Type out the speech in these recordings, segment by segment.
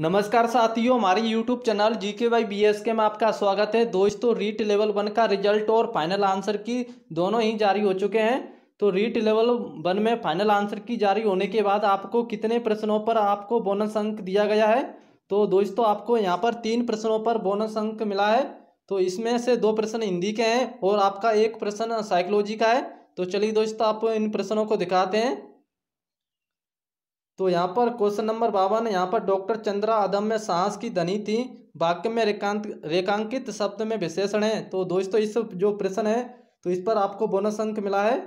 नमस्कार साथियों हमारे YouTube चैनल जी के वाई बी एस के में आपका स्वागत है दोस्तों रीट लेवल वन का रिजल्ट और फाइनल आंसर की दोनों ही जारी हो चुके हैं तो रीट लेवल वन में फाइनल आंसर की जारी होने के बाद आपको कितने प्रश्नों पर आपको बोनस अंक दिया गया है तो दोस्तों आपको यहाँ पर तीन प्रश्नों पर बोनस अंक मिला है तो इसमें से दो प्रश्न हिंदी के हैं और आपका एक प्रश्न साइकोलॉजी का है तो चलिए दोस्तों आप इन प्रश्नों को दिखाते हैं तो यहाँ पर क्वेश्चन नंबर बावन यहाँ पर डॉक्टर चंद्रा अदम्य साहस की धनी थी वाक्य में रेखांत रेखांकित शब्द में विशेषण है तो दोस्तों इस जो प्रश्न है तो इस पर आपको बोनस अंक मिला है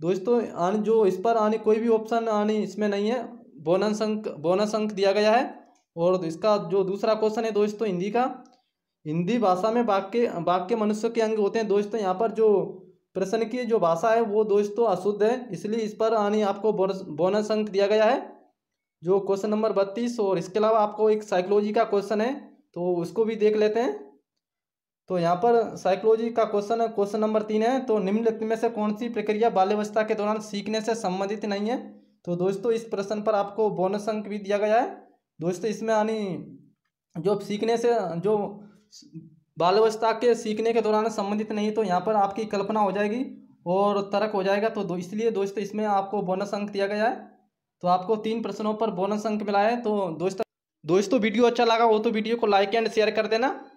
दोस्तों आने जो इस पर आने कोई भी ऑप्शन आने इसमें नहीं है बोनस अंक बोनस अंक दिया गया है और इसका जो दूसरा क्वेश्चन है दोस्तों हिंदी का हिंदी भाषा में वाक्य वाक्य मनुष्य के अंग होते हैं दोस्तों यहाँ पर जो प्रश्न की जो भाषा है वो दोस्तों अशुद्ध है इसलिए इस पर यानी आपको बोनस अंक दिया गया है जो क्वेश्चन नंबर बत्तीस और इसके अलावा आपको एक साइकोलॉजी का क्वेश्चन है तो उसको भी देख लेते हैं तो यहाँ पर साइकोलॉजी का क्वेश्चन क्वेश्चन नंबर तीन है तो निम्नलिखित में से कौन सी प्रक्रिया बाल्यवस्था के दौरान सीखने से संबंधित नहीं है तो दोस्तों इस प्रश्न पर आपको बोनस अंक भी दिया गया है दोस्तों इसमें यानी जो सीखने से जो बाल्यावस्था के सीखने के दौरान संबंधित नहीं तो यहाँ पर आपकी कल्पना हो जाएगी और तर्क हो जाएगा तो दो, इसलिए दोस्तों इसमें आपको बोनस अंक दिया गया है तो आपको तीन प्रश्नों पर बोनस अंक मिला है तो दोस्तों दोस्तों वीडियो अच्छा लगा हो तो वीडियो को लाइक एंड शेयर कर देना